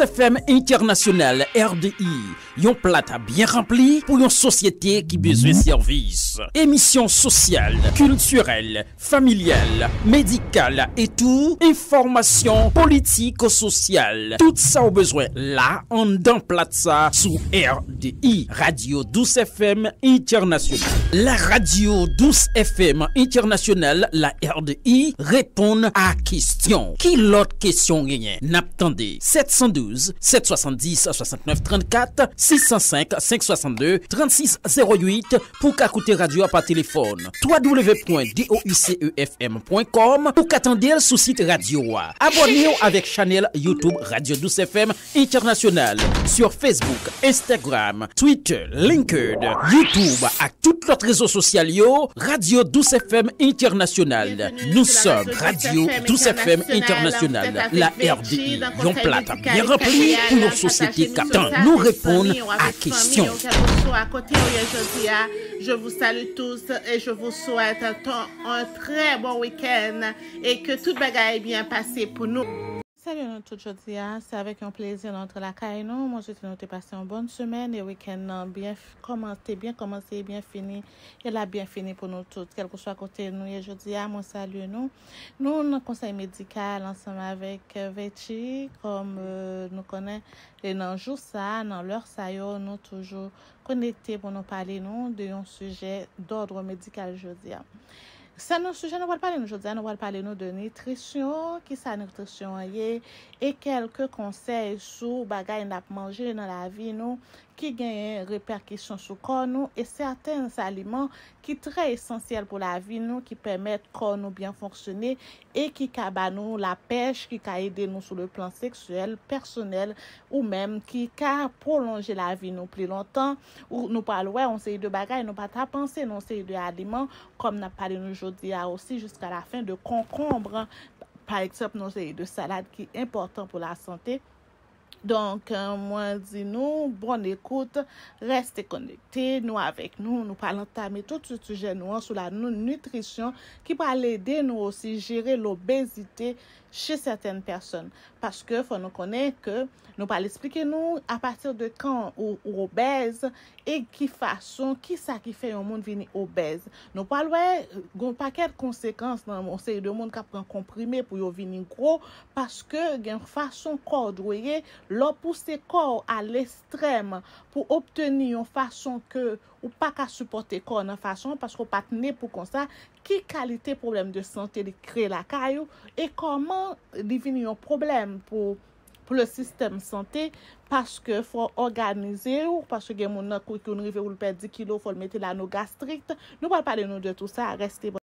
FM International RDI yon à bien rempli pou yon de mhm. services. Émissions sociales, culturelles, familiales, médicales et tout, Information politique ou sociale. Tout ça au besoin. Là, on dan ça sous RDI, Radio 12 FM International. La Radio 12 FM International, la RDI, répond à question. question. l'autre question question N'attendez 712 770 69 34 605 562 36 08 pour qu'accouter radio par téléphone www.doucefm.com pour qu'attendez sous site radio. Abonnez-vous avec Chanel YouTube Radio 12 FM International sur Facebook, Instagram, Twitter, LinkedIn, YouTube à toutes notre réseaux sociaux Radio 12 FM International. Nous sommes Radio 12 FM International, la RDI, yon plate bien nous nous yon à Je vous salue tous et je vous souhaite un, très bon week-end et que tout est bien passé pour nous. Yon nou tout jodia, se avek yon plezi yon antre lakay nou. Monsi te nou te pase yon bonn sumen, yon wikend nan, bien komante, bien komante, bien fini, yon la bien fini pou nou tout. Kel kou so akote nou, yon jodia, monsalye non? nou. Nou, nou konsey medikal, ansame avek euh, vechi, kome euh, nou kone, le nanjou sa, nan lor sayo, nou toujou konekte pou nou pale nou de yon suje d'odre medikal jodia. san nou suje nou wad pale nou jodze, nou wad pale nou de nitrisyon, ki sa nitrisyon ye, e kelke konsey sou bagay nan ap manjir nan la vi nou ki genye reperkisyon sou kon nou, e certain saliman ki tre esensyel pou la vi nou, ki pwemet kon nou byan fonksyone, e ki kaba nou la pech, ki ka eden nou sou le plan seksuel, personel, ou menm, ki ka prolonger la vi nou pli lontan, ou nou pal wè, nou se y de bagay, nou pata pansen, nou se y de aliman, kom na pale nou jodia osi, jiska la fin de konkombr, par eksep nou se y de salad, ki important pou la sante, Donk, euh, mwen di nou, bon ekoute, reste konekte nou avek nou, nou palantame tout soujè nou an sou la nou nutrisyon ki pa lède nou osi jire l'obezite genote. Che certaine person, paske fwa nou konen ke nou pal esplike nou a patir de kan ou obez e ki fason ki sa ki fe yon moun vini obez. Nou pal we, goun pa ket konsekans nan moun se yon moun kapren komprime pou yon vini gro, paske gen fason kor dweye lopouse kor al estrem pou obteni yon fason ke obez. Ou pa ka supporte kon an fachon, pache ou pa tne pou konsa, ki kalite problem de sante li kre la kay ou, e koman divini yon problem pou le sistem sante, pache ke fwa organize ou, pache gen moun nan koukoun rive ou lper 10 kilo, fwa lmete la nou gastrite, nou pal pale nou de tout sa, reste bon.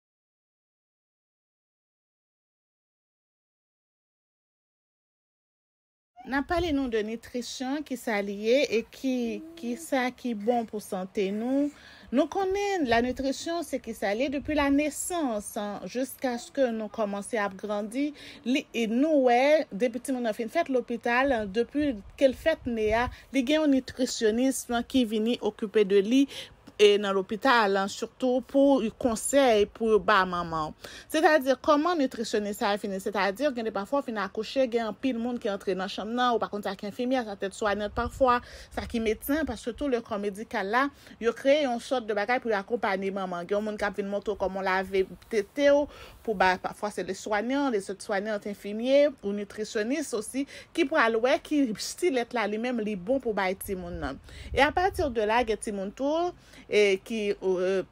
nan pali nou de nitrisyon ki sa liye e ki sa ki bon pou sante nou. Nou konen la nitrisyon se ki sa liye depi la nesansan jiska se ke nou komanse ap grandi. Li nou we, depi ti moun an fin fete l'opital, depi kel fete ne a, li gen ou nitrisyonis ki vini okupe de li pou E nan l'opital lan, surtout pou y konsey pou ba maman. Se ta dire, koman nutrisyonist a finis? Se ta dire, gen de pafwa fina akoshe gen an pil moun ki entre nan chanm nan, ou pa konti a kinfimi, a sa tet soanet, pafwa sa ki metin, pasweto le komedi ka la, yo kreye yon sort de bagay pou y akopani maman. Gen moun kap vin moun tou komon la ve ptete ou, pou ba pafwa se le soanen, le set soanen atinfinie, ou nutrisyonist osi ki pou alwe ki stil et la li menm li bon pou ba eti moun nan. E a patir de la geti moun tou, é, que uh,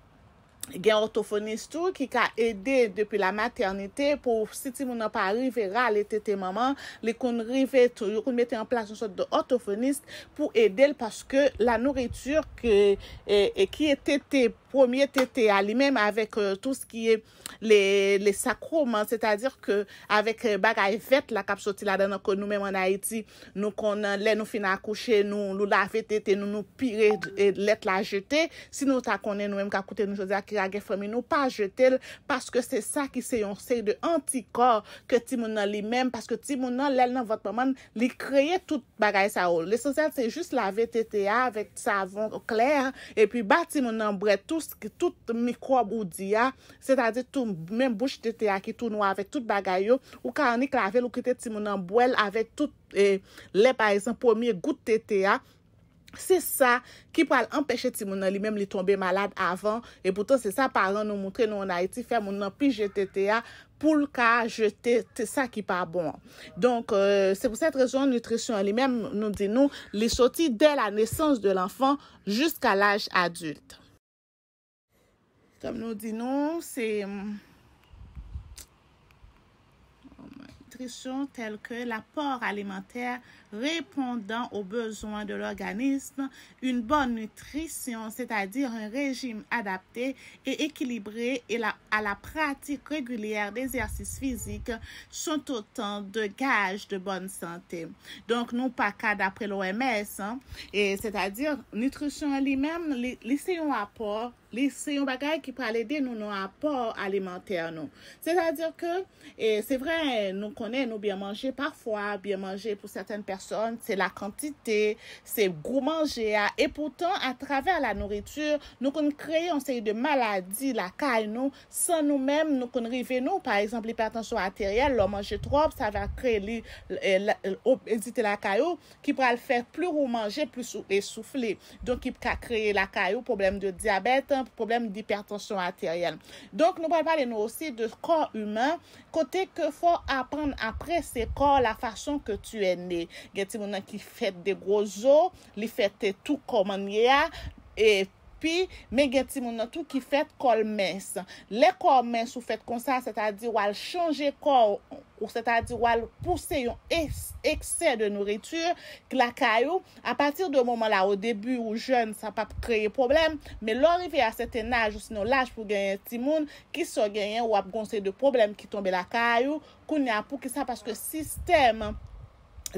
gen ortofonistou ki ka ede depi la maternite pou siti moun an pa rive ra le tete maman li kon rive tou, yo kon mette an plas nou sot de ortofonist pou edel paske la nouritur ki e tete pwomye tete a li menm avèk euh, tout skie le sakroman sè ta dir ke avèk bagay vet la kap soti la dan an kon nou menm an ha iti nou kon lè nou fin akouche nou la ve tete nou nou pire let la jete si nou ta konen nou menm kap koute nou sotia ki ya ge fromin ou pa jetel paske se sa ki se yon sey de antikor ke timounan li men paske timounan lèl nan vòt poman li kreye tout bagay sa ou l'esensel se jist lave TTA avèk savon kler e pi ba timounan bret tout mikrob ou dia se tade tou men bouch TTA ki tou nou avèk tout bagay yo ou ka anik lave lò kete timounan bwèl avèk tout lè par exemple premier gout TTA Se sa ki pou al empèche ti moun an li mèm li tombe malade avan. E poutan se sa paran nou moutre nou an ha iti fè moun an pi jete te a ah, pou l ka jete te sa ki pa bon. Donk euh, se pou set rezon nutresyon li mèm nou di nou li soti de la nesans de l'enfant jusqu'a l'aj adulte. Kam nou di nou se... telles que l'apport alimentaire répondant aux besoins de l'organisme, une bonne nutrition, c'est-à-dire un régime adapté et équilibré et à la pratique régulière d'exercices physiques sont autant de gages de bonne santé. Donc, non pas cas d'après l'OMS, hein, et c'est-à-dire nutrition elle-même, les, apport Li se yon bagay ki pral ede nou nou apor alimenter nou. Se sa dir ke, se vre nou konen nou byan manje. Parfwa, byan manje pou sartan person, se la kantite, se grou manje. E pourtant, a traver la nouritur, nou kon kreye on se yon de maladi la kay nou. San nou men, nou kon rive nou. Par exemple, hipertensyon arteryal, lò manje trop, sa va kreye li obedite la kayou. Ki pral fè plou rou manje, plou esoufle. Don ki kreye la kayou, probleme de diabetan. pou problem dipertension arteryen. Donk nou pal pale nou osi de kor human, kote ke fwa apan apre se kor la fasyon ke tu ene. Gen ti mounan ki fete de grozo, li fete tou koman ye a, e pi men gen timoun nan tou ki fèt kol mes. Le kol mes ou fèt kon sa, se ta di wal chanje kol, ou se ta di wal pousse yon ekse de nouritur, k la kayou, a patir do moman la ou debu ou jen, sa pa kreye problem, men lorive a seten aj ou sino laj pou genyen timoun, ki so genyen ou ap gonse de problem ki tombe la kayou, koun ya pou ki sa, paske sistem,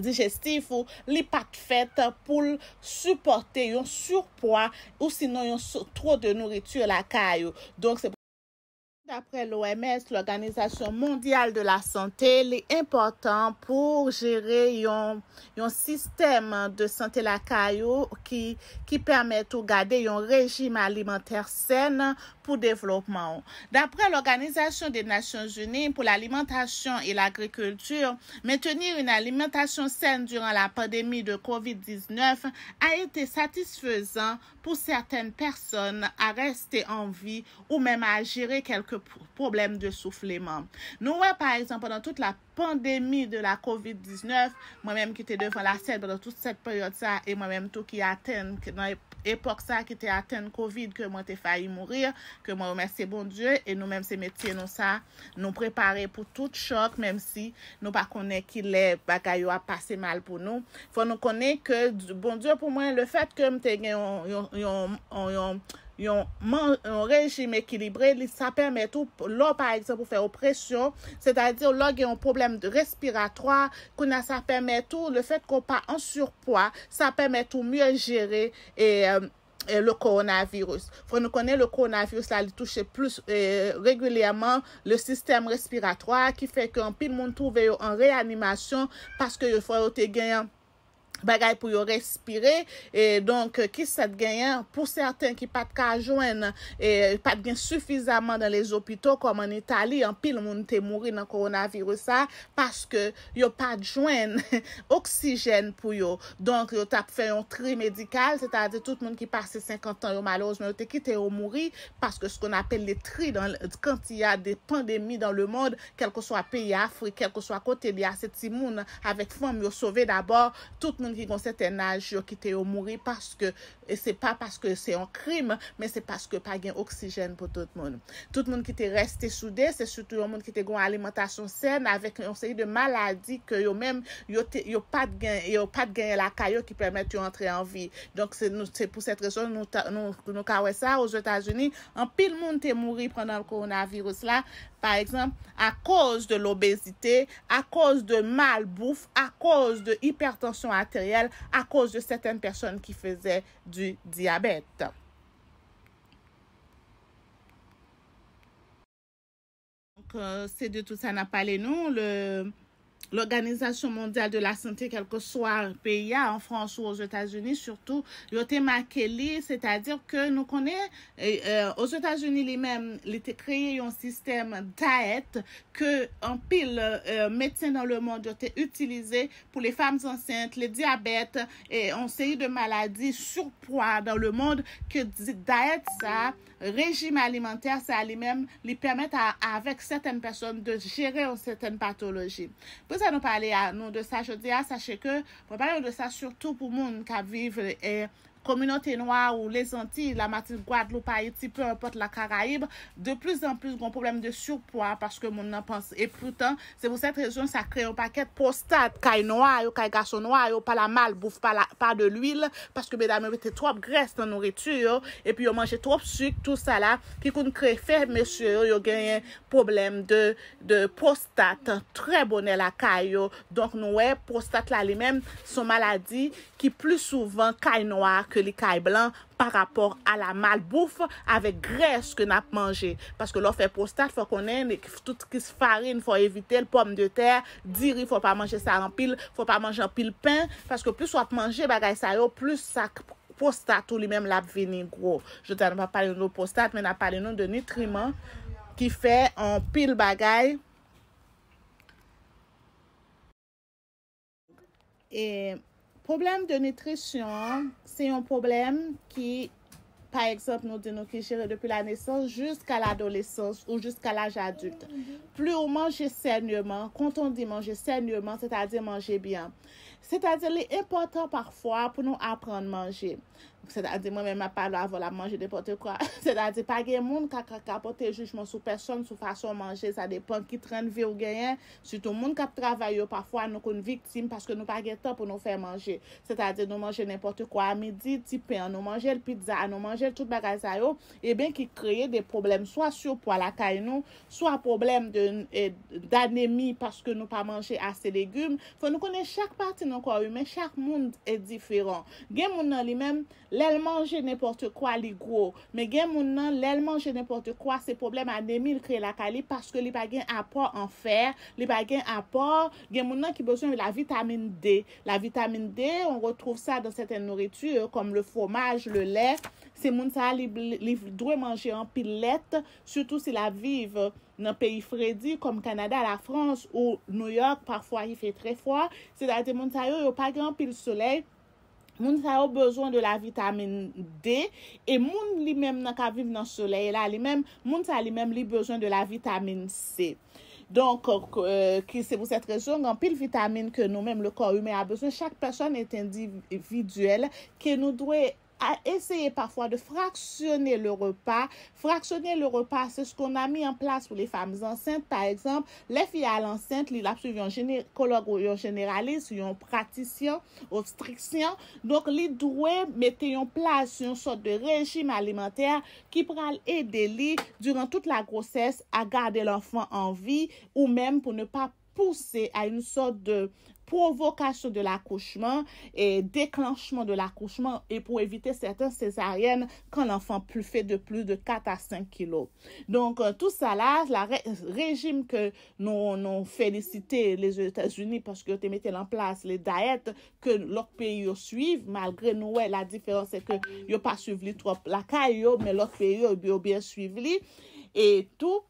digestif ou li pat fèt pou supporte yon surpoi ou sinon yon tro de nouritur lakayou. Donk se pou... Dapre l'OMS, l'Organizasyon Mondial de la Santé, li important pou jere yon sistem de santé lakayou ki permette ou gade yon rejim alimenter sèn pour développement. D'après l'Organisation des Nations Unies pour l'alimentation et l'agriculture, maintenir une alimentation saine durant la pandémie de COVID-19 a été satisfaisant pour certaines personnes à rester en vie ou même à gérer quelques problèmes de soufflement. Nous, par exemple, pendant toute la pandemi de la COVID-19, mwen mèm ki te devan la sèd, bèdou tout sèd pèyote sa, e mwen mèm tou ki atèn, nan epok sa ki te atèn COVID, ke mwen te fayi mourir, ke mwen mèm se bon djè, e nou mèm se metye nou sa, nou prepare pou tout chok, mèm si nou pa konè ki lè, baka yo a pase mal pou nou, fò nou konè ke, bon djè pou mwen, le fèt ke mte gen yon, yon, yon, yon, yon rejim ekilibre, sa permèt ou lò par eksemp ou fè opresyon, sè da diyo lò gen yon problem respiratoir, kou nan sa permèt ou le fèt kon pa an surpoi, sa permèt ou myè jere euh, le koronavirus. Fò nou konen le koronavirus la li touche plus euh, regwilyaman le sistem respiratoir, ki fè kon pil moun touve yo an reanimasyon, paske yo fò yo te genyen bagay pou yo respire, et donk, euh, kis sat genyen, pou sèten ki pat ka jwen, e pat gen sufizaman dan les opito kom an Itali, an pil moun te mouri nan koronavirus sa, paske yo pat jwen oksijen pou yo, donk yo tap fè yon tri medikal, sè tade tout moun ki pase 50 an yo maloz, moun te kite yo mouri, paske skon apel le tri kan ti ya de pandemi dan le moun, kel ko so a peyi Afri, kel ko so a kote, diya seti moun avèk fèm yo sove dabor, tout moun ki gwen sèten aj yo ki te yo mouri paske, se pa paske se yon krim men se paske pa gen oksijen pou tout moun. Tout moun ki te reste soude, se soutou yon moun ki te gwen alimentasyon sèn avèk yon seyi de maladi ke yo mèm, yo pat gen yo pat gen yon lakay yo ki pèmè tu antre an vi. Donk se nou, se pou sète reso, nou kawè sa ouz Otajouni, an pil moun te mouri prenèl koronavirus la, Par exemple, à cause de l'obésité, à cause de bouffe, à cause de hypertension artérielle, à cause de certaines personnes qui faisaient du diabète. Donc, euh, c'est de tout ça n'a parlé, non? Le, l'Organisation mondiale de la santé, quel que soit le pays, en France ou aux États-Unis, surtout, yo été makeli, c'est-à-dire que nous connaissons, euh, aux États-Unis les mêmes il était créé un système d'aide que en pile euh, médecins dans le monde ont utilisé pour les femmes enceintes, les diabètes et on série de maladies surpoids dans le monde que d'aide ça, régime alimentaire ça lui-même, lui permet avec certaines personnes de gérer certaines pathologies. a nou pale a nou de sa, jote ya sachè ke, pou pale nou de sa, surtout pou moun ka vivre e kominote noua ou le zanti, la matil gwaad lou pa yi ti peu apote la karaib de plus an plus gon problem de soukpoa, paske moun nan panse. E poutan se pou set rejon sa kre yo paket postat, kay noua yo, kay gaso noua yo, pala mal, bouf pala, pala de l'wil paske beda mwen vete trop gres nan nouritur yo, epi yo manje trop syk tout sa la, ki koun kre fer mesye yo, yo genye problem de de postat, an tre bonel la kay yo, donk noue postat la li men, son maladi ki plus souvan kay noua, ki li kay blan pa rapor a la mal bouf ave gres ke nap manje paske lor fe postat fò konen, tout kis farin fò evite l pom de ter, diri fò pa manje sa an pil, fò pa manje an pil pain paske plus wap manje bagay sa yo plus sa postat ou li mem lap vini, gro, jote an pa pale nou postat men a pale nou de nitriman ki fe an pil bagay e Problème de nutrition, c'est un problème qui, par exemple, nous disons que gère depuis la naissance jusqu'à l'adolescence ou jusqu'à l'âge adulte. Mm-hmm. Plus mange ou quand on dit manger sainement, c'est-à-dire manger bien, c'est-à-dire il est important parfois pour nous apprendre à manger. Se ta di mwen men mwen pa lo avon la manje depote kwa. Se ta di pa gen moun ka kapote jujman sou person sou fason manje. Sa depon ki tren vi ou genyen. Su tou moun kap travay yo pa fwa nou kon viktim. Paske nou pa gen tan pou nou fè manje. Se ta di nou manje depote kwa. A midi tipen an nou manje el pizza. An nou manje el tout bagay zay yo. E ben ki kreye de problem. Soa sou po ala kay nou. Soa problem de danemi. Paske nou pa manje ase legume. Fè nou konen chak pati nou kwa ou men. Chak moun e diferon. Gen moun nan li menm. Lèl manje nèporte kwa li gwo. Mè gen moun nan lèl manje nèporte kwa se problem anemil kre lakali. Paske li pa gen apor anfer. Li pa gen apor gen moun nan ki besyon la vitamine D. La vitamine D, on retrouv sa dan seten nouritur. Kom le fomaj, le lè. Se moun sa li dwe manje an pil let. Soutou se la viv nan peyi fredi. Kom Kanada, la Frans ou New York. Parfwa yi fey tre fwa. Se da te moun sa yo yo pa gen an pil soley. moun sa ou bejoun de la vitamine D, e moun li mem nan ka vive nan sole, li mem, moun sa li mem li bejoun de la vitamine C. Donk, euh, euh, ki se pou set rejong, an pil vitamine ke nou menm le kon yume a bejoun, chak person et individuel, ke nou dwe... a eseye pafwa de fraksyonne le repa. Fraksyonne le repa, se skon a mi an plas pou le fams ansente, pa ekzamp, le fi al ansente, li la psuvi an kolor ou an generalis, ou yon pratisyon, obstriksyon. Donk, li dwe mette yon plas yon sot de rejim alimenter ki pral ede li duran tout la groses a gade l'enfant an vi, ou men pou ne pa pousse a yon sot de... provokasyon de l'akouchman e deklanchman de l'akouchman e pou evite seten cesaryen kan l'enfant pou fe de plus de 4 a 5 kilo. Donk tout sa la, la rejim ke nou nou felicite les Etats-Unis paske yo te mette l'an plas le diet ke lok pe yo suive malgre nou we la diferans se ke yo pa suive li trop lakay yo men lok pe yo yo bien suive li et tout.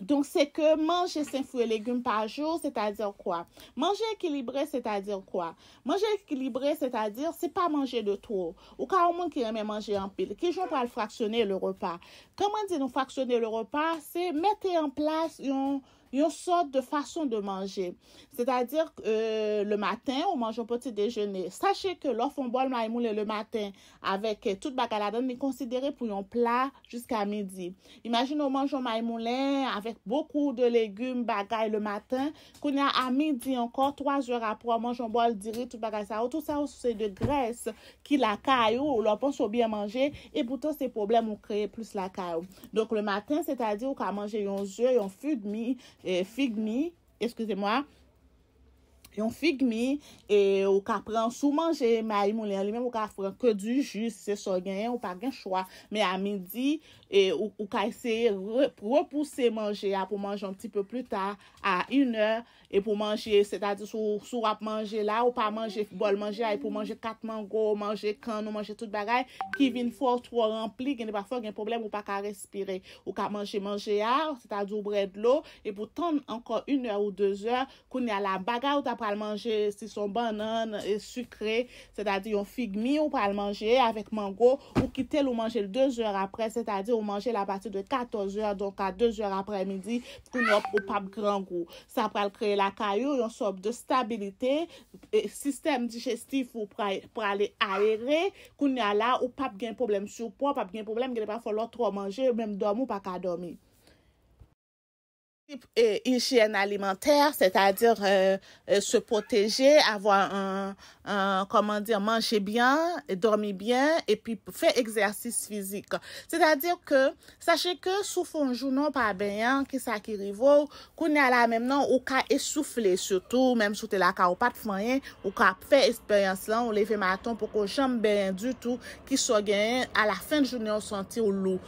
Donc, c'est que manger 5 fruits et légumes par jour, c'est-à-dire quoi? Manger équilibré, c'est-à-dire quoi? Manger équilibré, c'est-à-dire, c'est pas manger de trop. Ou quand un monde qui manger en pile, qui joun le fractionner le repas. Comment dire nous fractionner le repas? C'est mettre en place un yon sort de fason de manje. Se ta dire, euh, le matin, ou manjou poti dejenè, sachè ke lor fon bol maymoulè le matin, avek euh, tout bagay la dan, ni konsidere pou yon plat, jusqu'a midi. Imagin nou manjou maymoulè, avek beaucoup de legume bagay le matin, koun ya a midi ankon, 3 jeur apour a manjou bol diri, tout bagay sa ou, tout sa ou se de gres, ki la kay ou, ou lor pon sou bien manje, e bouton se problem ou kreye plus la kay ou. Donk le matin, se ta dire, ou ka manjè yon jeur, yon fudmi, yon fudmi, figmi, excusez-moi, yon figmi, e ou ka pran sou manje, may mounen, li men ou ka pran ke du jus, se so genyen ou pa gen chwa, me a midi, e ou ka ese repouse manje a pou manje an ti pe plu ta a iner, e pou manje se ta di sou rap manje la ou pa manje bol manje a, e pou manje kat mango, manje kan, ou manje tout bagay ki vin fòr, fòr rempli, geni pa fòr gen problem ou pa ka respire, ou ka manje manje a, se ta di ou bret lo, e pou ton ankon iner ou deuzer, kouni a la bagay ou ta Ou pral manje si son banan e sukre, se ta di yon figmi ou pral manje avek mango ou ki tel ou manje le 2 or apre, se ta di ou manje la pati de 14 or, donk a 2 or apre midi, kouni ap ou pap gran go. Sa pral kreye la kayo, yon sop de stabilite, sistem digestif ou pral ale aere, kouni ala ou pap gen problem soupo, pap gen problem gen de pa folotro manje, ou menm dorm ou pa ka dormi. Higien alimenter, euh, euh, se proteje, manje byan, dormi byan, e pi fe eksersis fizik. Se saje ke soufou njou nou pa beyan, ki sa ki rivo, kou ni ala memnon ou ka esoufle soutou, mem sou te la ka ou pat fwayen, ou ka fe eksperyans lan ou leve maton pou ko jom beyan dutou, ki sou genyen a la fin jouni ou santi ou lou.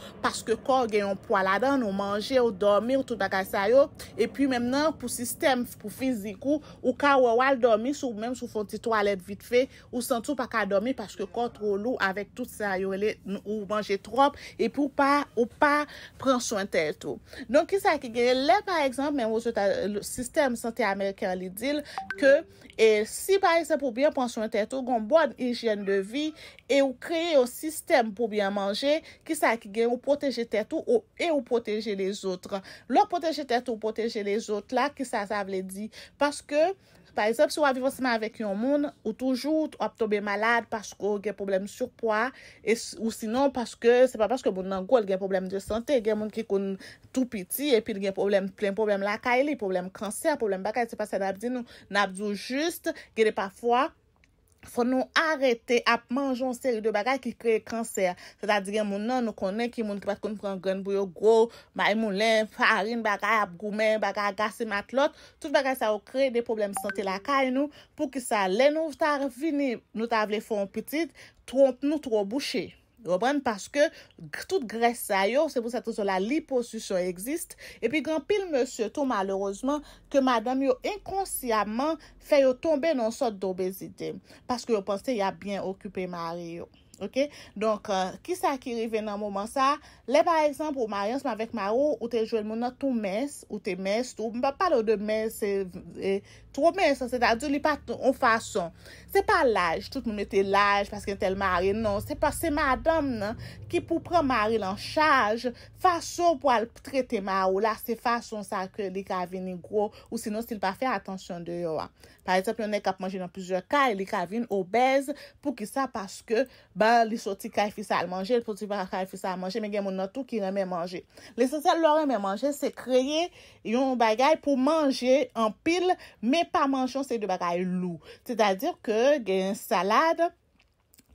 E pi mem nan pou sistem pou fizikou Ou ka wawal dormi sou Mem sou fon ti toalet vit fe Ou san tou pa ka dormi Paske kontro lou avèk tout sa yo lè Ou manje trop E pou pa ou pa pran soin tè tou Don ki sa ki gen lè par ekzamp Mem ou sou ta sistem sante Amerikan li dil Ke e si par ekzamp ou bien pran soin tè tou Gon bon higyen de vi E ou kreye ou sistem pou bien manje Ki sa ki gen ou proteje tè tou Ou e ou proteje les outre Lòk proteje tè tou Ou proteje les ot la Ki sa sa vle di Paske Par exemple Si ou avivonsima avek yon moun Ou toujou Ou ap tobe malade Paske ou gen probleme surpoi Ou sinon Paske Se pa paske moun nangol Gen probleme de sante Gen moun ki kon Tou piti Epi gen probleme Plen probleme lakay li Probleme kanser Probleme bakay Se pase nabdi nou Nabdi ou juste Gere pa fwa Fon nou arete ap manjon seri de bagay ki kreye kanser. Se ta di gen moun nan nou konen ki moun ki pat kon pran gen bou yo gro, may moun len, farin bagay ap goumen, bagay gasi matlot, tout bagay sa ou kreye de problem sante la kay nou, pou ki sa len nou tar vini nou ta avle fon pitit, tromp nou tro bouchi. Robren, paske tout gres sa yo, se pou sa tou so la liposusyon egzist, epi gran pil monsye tou malorosman ke madame yo inkonsyaman fe yo tombe non sot dobezite. Paske yo pense ya bien okupe mari yo. Ok, donk, ki euh, sa ki rive nan mouman sa? Le, par exemple, ou maryan seman vek marou, ou te joel mounan, tou mes, ou te mes, tou, mi pa palo de mes, tou mes, se da diou li pa ton fason. Se pa laj, tout moumete laj, paske tel mary, non, se pa se madam nan, ki pou pran mary lan chaj, fason pou al trete marou, la, se fason sa ke li ka vini gro, ou senon se li pa fe atensyon de yo. Par exemple, yon ne kap manje nan pizur ka, li ka vini obez, pou ki sa, paske... li soti krafi sal manje, li soti krafi sal manje, men gen moun natou ki reme manje. Li soti sal lor reme manje, se kreye yon bagay pou manje an pil, men pa manjon se yon bagay lou. Tè da dir ke gen salade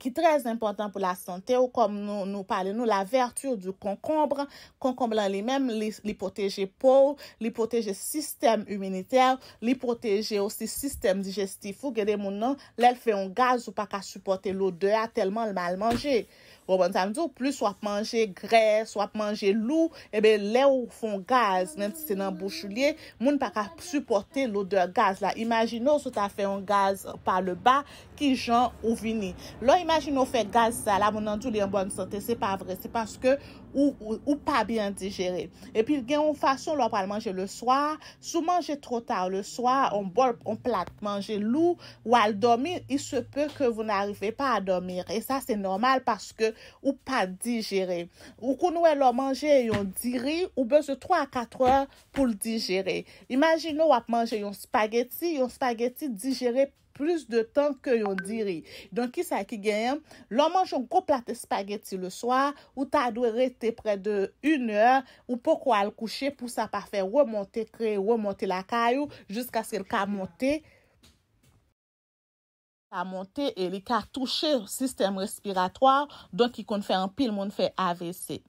Ki trez impotant pou la sante ou kom nou pale nou la vertu ou du konkombra. Konkombra li men, li poteje pou, li poteje sistem humaniter, li poteje osi sistem digestif. Fou gede moun nan, lèl fè yon gaz ou pa ka supporte l'ode a telman mal manje. Ou bon nan di ou plus wap manje gre, wap manje lou, ebe le ou fon gaz. Nem ti se nan bouchou liye, moun pa ka suporte lode gaz la. Imagino sou ta fe yon gaz pa le ba ki jan ou vini. Lo imagino fe gaz sa la, moun nan di ou liye yon bon sante, se pa vre, se paske... Ou pa byen digere. E pi gen yon fasyon lwa pral manje le swa, sou manje tro ta ou le swa, on bol, on plat manje lou, ou al domi, y sepe ke vou n'arive pa a domi. E sa se normal paske ou pa digere. Ou kou nou e lwa manje yon diri, ou bezou 3 a 4 or pou l digere. Imagino wap manje yon spageti, yon spageti digere pas. plus de tan ke yon diri. Don ki sa ki genyem, lò manj yon go plate spageti le swa, ou ta dwe rete pre de un eur, ou pokwa l kouche pou sa pa fe remonte kre, remonte la kayou, jiska se l ka monte. Sa monte, e li ka touche system respiratoir, don ki kon fè an pil, moun fè AVC.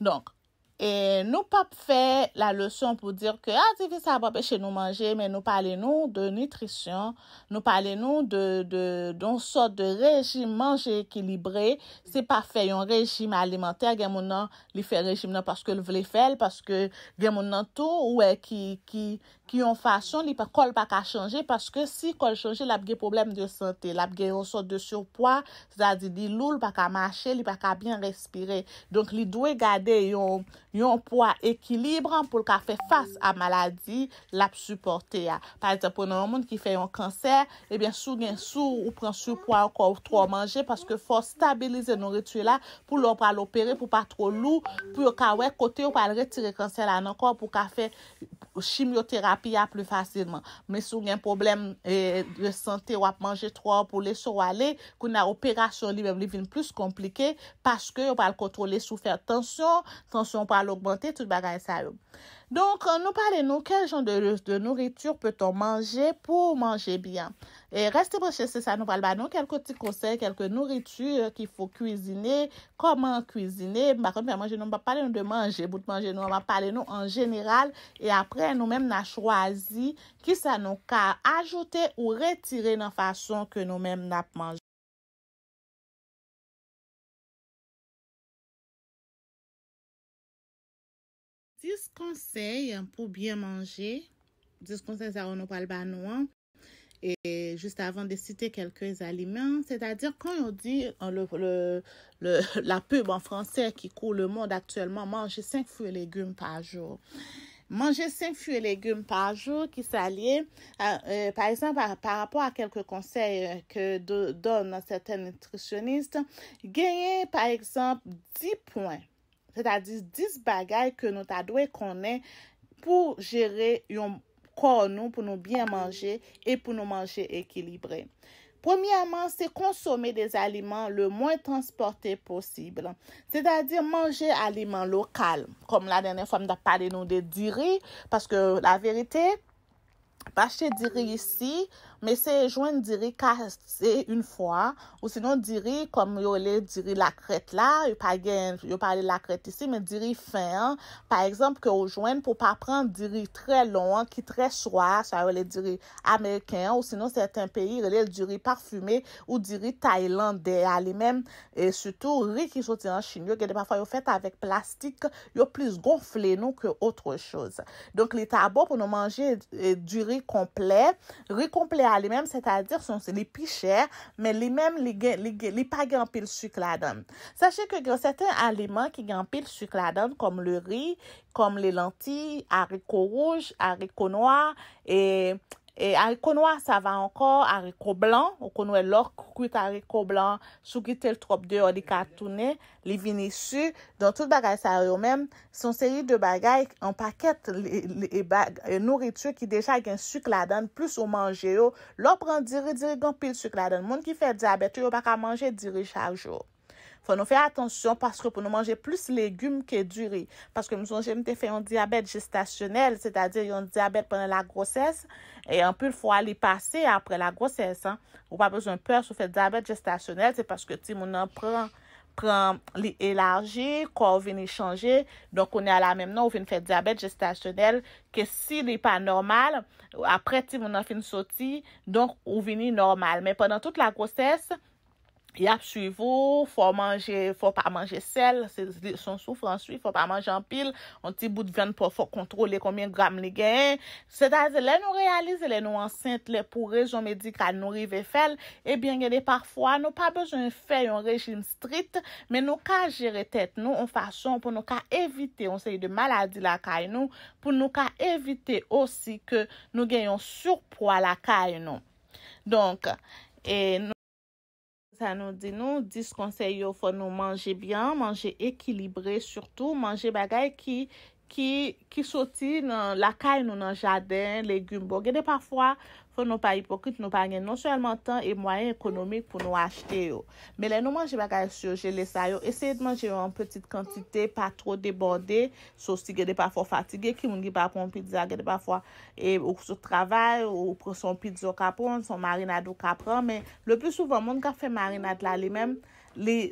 Donk, E nou pap fè la lèson pou dir ke, ah, divisa ap apè chè nou manje, men nou pale nou de nitrisyon, nou pale nou de, de, don sòt de rejim manje ekilibre, se pa fè yon rejim alimentè, gen moun nan li fè rejim nan paske l vle fèl, paske gen moun nan tou, ouè e ki, ki, ki yon fasyon li pa kol pa ka chanje, paske si kol chanje, lap ge problem de sante, lap ge yon sot de surpoi, se zade di loul pa ka mache, li pa ka bien respire. Donk li dwe gade yon poi ekilibran, pou l ka fe fase a maladi, lap suporte ya. Par exemple, pou nan moun ki fe yon kanser, e eh ben sou gen sou ou pren surpoi ou kwa ou tro manje, paske fos stabilize nou re tue la, pou lopal opere, pou pa tro lou, pou yon ka we kote ou pal retire kanser la nan kwa, pou ka fe chimioterapi, piya plou fasilman. Mwen sou gen problem euh, de sante wap manje 3 ou pou leso wale, kou na operasyon li wèm li vin plus komplike paske wap al kontrole soufer tensyon, tensyon wap al augmente tout bagay sa yon. Donk euh, nou pale nou kel joun de nouritur peuton manje pou manje byan. E reste broche se sa nou valba nou kelko ti konsey, kelko nouritur ki fwo kouzine, koman kouzine. Bakon pa manje nou mba pale nou de manje, bout manje non. nou mba pale nou an jeneral. E apre nou menm na chwazi ki sa nou ka ajoute ou retire nan fason ke nou menm nap manje. 10 conseils pour bien manger. 10 conseils à Renaud hein. Et juste avant de citer quelques aliments, c'est-à-dire quand on dit euh, la pub en français qui court le monde actuellement, manger 5 fruits et légumes par jour. Manger 5 fruits et légumes par jour qui s'allient, euh, par exemple, par, rapport à quelques conseils euh, que donnent certains nutritionnistes, gagner par exemple 10 points c'est-à-dire 10 bagay ke nou ta dwe konen pou jere yon kon nou pou nou byen manje et pou nou manje ekilibre. Premièrement, c'est consommer des aliments le moins transporté possible, c'est-à-dire manger aliments local, kom la denè fòm da pale nou de diri, paske la verite, bache diri isi, mè se jwen diri kase un fwa, ou sinon diri kom yo le diri lakret la, yo pa gen, yo pa li lakret isi, men diri fen, pa exemple ke yo jwen pou pa pran diri tre lon ki tre swa, sa yo le diri Ameriken, ou sinon certain peyi rele diri parfume ou diri Thailandè, ale men suto ri ki soti an chinyo, gen de pa fwa yo fet avèk plastik, yo plus gonfle nou ke otre chose. Donk li ta bo pou nou manje diri komple, ri komple a les mêmes, c'est-à-dire sont les plus chers, mais les mêmes, les, les, les, pas le sucre Sachez que certains aliments qui gampent le sucre comme le riz, comme les lentilles, haricots rouges, haricots noirs et E ari konwa sa va ankor ariko blan, ou konwe lor kukwit ariko blan, soukite l trop de yon di katoune, li vini su, don tout bagay sa yo men, son seri de bagay en paket e euh, nouritur ki deja gen sukladan plus ou manje yo, lor pran diri diri gen pil sukladan, moun ki fe diabet yo baka manje diri charj yo. Fwa nou fey atensyon, paske pou nou manje plus legume ke duri. Paske mou son jemite fey yon diabet gestasyonel, se tade yon diabet pwene la groses, e anpil fwa li pase apre la groses. Wou pa bezon per sou fey diabet gestasyonel, se paske ti moun an pren li elarje, kwa ou vini chanje, donk ou ni ala memnon ou vini fey diabet gestasyonel, ke si li pa normal, apre ti moun an fin soti, donk ou vini normal. Men pwene tout la groses, yap suivou, fwa manje, fwa pa manje sel, se son soufran sui, fwa pa manje an pil, an ti bout ven pou fwa kontrole komyen gram li gen, se da ze le nou realize, le nou ansente, le pou rezon medika nou rive fel, e eh bien gen de parfwa, nou pa bezon fey yon rejim strit, men nou ka jere tet nou, an fason pou nou ka evite, an se yon de maladi la kay nou, pou nou ka evite osi, ke nou gen yon surpwa la kay nou. an nou di nou, dis konsey yo fò nou manje biyan, manje ekilibre surtout, manje bagay ki ki soti nan lakay nou nan jaden, legume bo genè pafwa nou pa ipokit, nou pa gen nonsoyalman tan e mwayen ekonomik pou nou achete yo. Me le nou manje bagay surje lesa yo, eseye dmanje yo an petite kantite, pa tro deborde, sos ti gede pa fwa fatige, ki moun gi pa pon pizza, gede pa fwa ou kousou travay, ou pronson pizza ou kapron, son marinade ou kapron, men le plus souvan, moun ka fe marinade la, li men, li...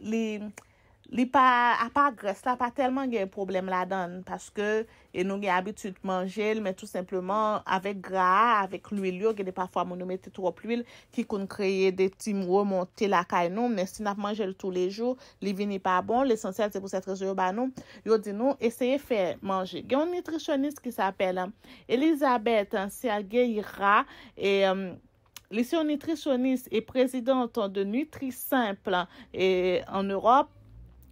li pa, apat gres, la pa telman gen problem la dan, paske e nou gen abitut manjel, men tout simplement, avek gra, avek luylyo, gen de pafwa mounou meti trop luyl ki koun kreye de tim wou te lakay nou, men sin ap manjel tou le jou, li vini pa bon, l'esensyel se pou setre zo yo ba nou, yo di nou eseye fe manjel. Gen yon nutritionist ki sa apel, Elisabeth si alge yi ra, e, um, li se yon nutritionist e prezident de NutriSimple en Europe,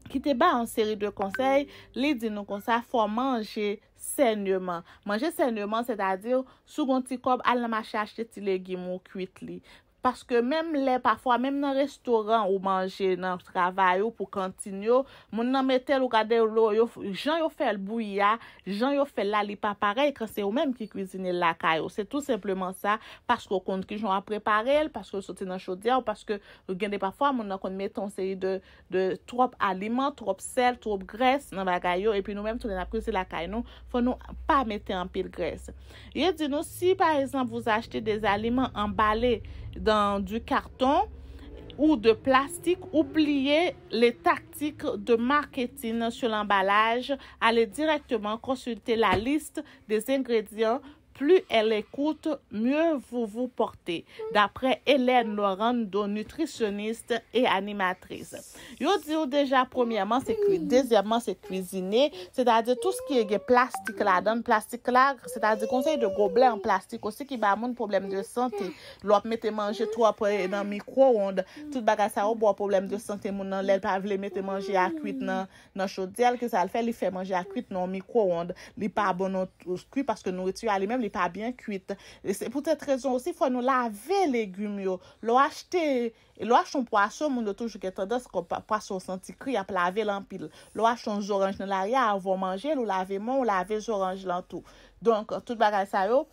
Kite ba an seri de konsey, li di nou konsey fwa manje sènyoman. Mange sènyoman, sè da di sou gonti kob al na ma chache ti le gimou kwit li. Paske mèm lè, pafwa, mèm nan restoran ou manje nan travay ou pou kontinyo, moun nan metè lò gade lò, jan yò fè l'bouya, jan yò fè l'alipapare, kan se ou mèm ki kouzine lakay ou. Se tout simplement sa, paske ou kont ki joun aprepare el, paske ou sote nan chodia ou paske ou gende pafwa, moun nan kont meton se yi de trop aliman, trop sel, trop gres nan lakay ou, epi nou mèm ton den apkouzine lakay nou, fò nou pa metè anpil gres. Ye di nou, si par exemple, vous achetez des aliments emballés, dans du carton ou de plastique, oubliez les tactiques de marketing sur l'emballage. Allez directement consulter la liste des ingrédients Plu el ekoute, mye vous vous portez. Dapre Hélène Laurent, do nutritioniste et animatrice. Yo di ou deja, premièman se kuit, dezyèman se kuisine, se da di tout se ki ege plastik la, dan plastik la, se da di konsey de goble en plastik, osi ki ba moun problem de sante, lop mette manje to apre nan mikwo ond, tout bagasa ou bo a problem de sante moun, nan lèl pa vle mette manje akuit nan chotel, ki sa al fè li fè manje akuit nan mikwo ond, li pa abon nan tout kuit, paske nouritü alimèm, pa byen kuit. Se pou te trezon osi, fwa nou lave legume yo. Lo achete, lo achon pwasyon, moun nou toujou ketan das, kwa pwasyon santi kri ap lave lan pil. Lo achon zoranj nan la ya, avon manje, lou lave moun, lou lave zoranj lan tou. Donk, tout bagay sa yo,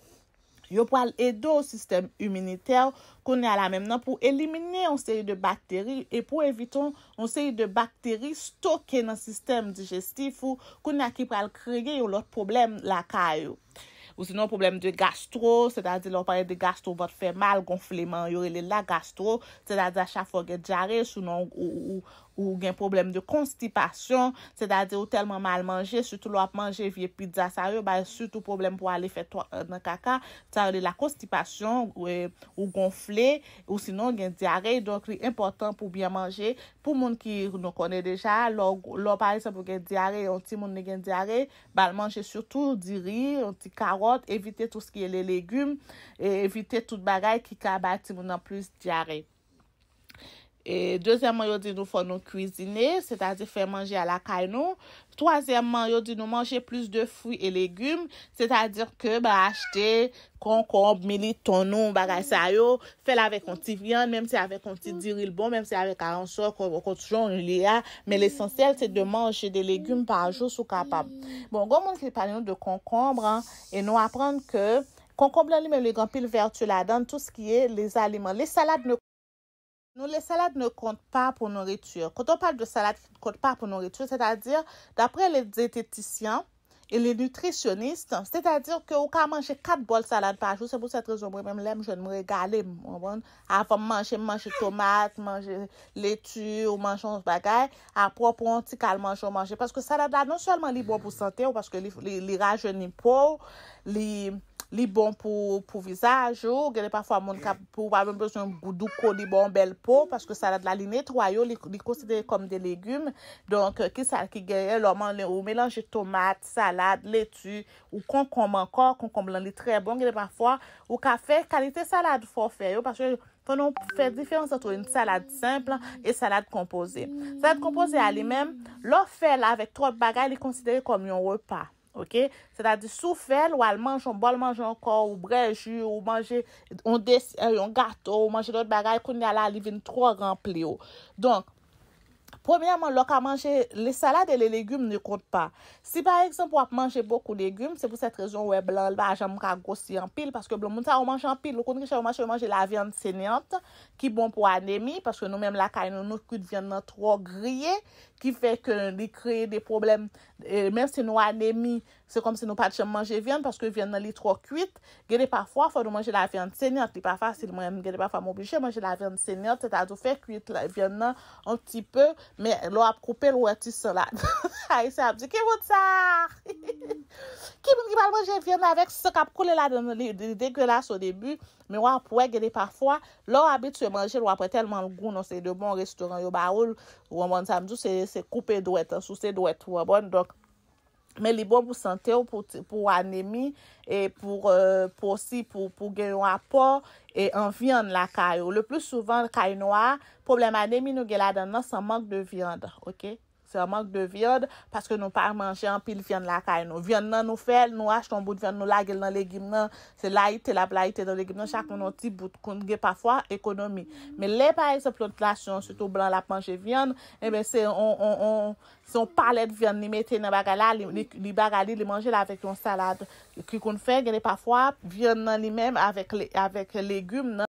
yo pou al edo ou sistem humanitèw, koun ya la mem nan pou elimine yon seri de bakteri, e pou eviton yon seri de bakteri stoke nan sistem digestif ou koun ya ki pou al kriye yo lot problem la ka yo. Ou sinon problem de gastro, se da di lor pare de gastro bot fe mal gonfleman. Yore li la gastro, se da di a chafo ge djare, sunon ou ou ou. Ou gen problem de konstipasyon Se da de ou telman mal manje Soutou lo ap manje vie pizza Saryo ba soutou problem pou ale fe to euh, nan kaka Ta ale la konstipasyon Ou euh, gonfle Ou sinon gen diare Donk li important pou bien manje Pou moun ki nou kone deja Lo parise pou gen diare Ou ti moun ne gen diare Bal manje soutou di ri, ou ti karot Evite tout skye le legume Evite tout bagay ki ka bati moun nan plus diare e deosèman yo di nou fò nou kouizine se ta di fè manje a la kay nou toasyèman yo di nou manje plus de foui e legume se ta di ke ba achte konkomb mini ton nou bagay sa yo fè la vek kon ti vyande menm se avek kon ti diril bon menm se avek alansor kon toujou nou li ya ah. men l'esensyel se de manje bon, de legume pa jou sou kapab bon gò moun ki pale nou de konkomb e nou aprand ke konkomb lan li menm le gampil vertu la dan tout skye les aliman les salade nou Nou, le salade ne kont pa pou nouritur. Konton pal de salade kont pa pou nouritur, c'est-a-dire, d'apre le dietetician e le nutritioniste, c'est-a-dire ke ou ka manje kat bol salade pa jou, se mou se trezou mwen, mwen mlem, jen mwen regale, mwen mwen, avan manje, manje tomate, manje letu, ou manjons bagay, apwa pou an ti kal manjons manjons. Paske salade la, non solman li bo pou sante, ou paske li raje ni pou, li... li bon pou pou vizaj yo, genè pa fwa moun ka pou wavèm bezon goudou ko li bon bel po, paske salade la li netro yo, li konsidere kom de legume, donk euh, ki salade ki genye loman le ou melange tomate, salade, letu, ou konkom ankon, konkom blan li tre bon genè pa fwa, ou ka fè kalite salade fò fè yo, paske fè noun fè diférense ato yon salade simple, e salade kompose. Salade kompose a li mèm, lò fè la vek tro bagay li konsidere kom yon repa. Ok, se da di sou fel ou al manj yon bol, manj yon kor, ou brej yon, ou manj yon gato, ou manj yon bagay, koun yala li vin tro rempli yo. Don, premiyaman lo ka manj le salade e le legume ne kont pa. Si par exemple wap manj yon bokou legume, se pou set rezon ou e blanl ba, jan mka gosi yon pil, paske blan moun sa ou manj yon pil, lou koun ki chan ou manj yon manj yon la vyand seneyant, ki bon pou anemi, paske nou menm la kay nou nou kout vyand nan tro griye, ki fè kè li kreye de problem, e, mèm se nou anèmi, se kom se nou pati chèm manje vyèm, paske vyèm nan li tro kuit, gède pa fwa fwa nou manje la vyèm sènyat, li pa fwa si nou manje la vyèm sènyat, se ta do fè kuit la, vyèm nan an ti pè, mè lo ap koupè lwè ti sò la, a y sa ap di ki mout sa, ki moun ki pal manje vyèm la, vek se kap koule la, de gèlas o debu, mè wè ap wè gède pa fwa, lo ap bit se manje lwè ap wè telman lgou, nou se y de bon restaurant se koupe dwet, sou se dwet wabon, dok, men li bon pou sante ou pou anemi, e euh, pou posi, pou genyo apor, e an viand la kay ou, le plus souvan kay nou a, problem anemi nou genyo adan nan, san mank de viand, ok? se an mank de viyon, paske nou pa manje an pil viyon la kaj nou. Vyon nan nou fel, nou ashton bout viyon nou la, gel nan legim eh nan, se la ite la, la ite nan legim nan, chak nou nou ti bout, kon ge pa fwa ekonomi. Me le pa esop lotlasyon, suto blan la panje viyon, ebe se on, se on pale di viyon, ni mette nan bagala, li bagali, li manje la vek yon salade. Ki kon fe, gel e pa fwa, viyon nan li men, avek legim nan.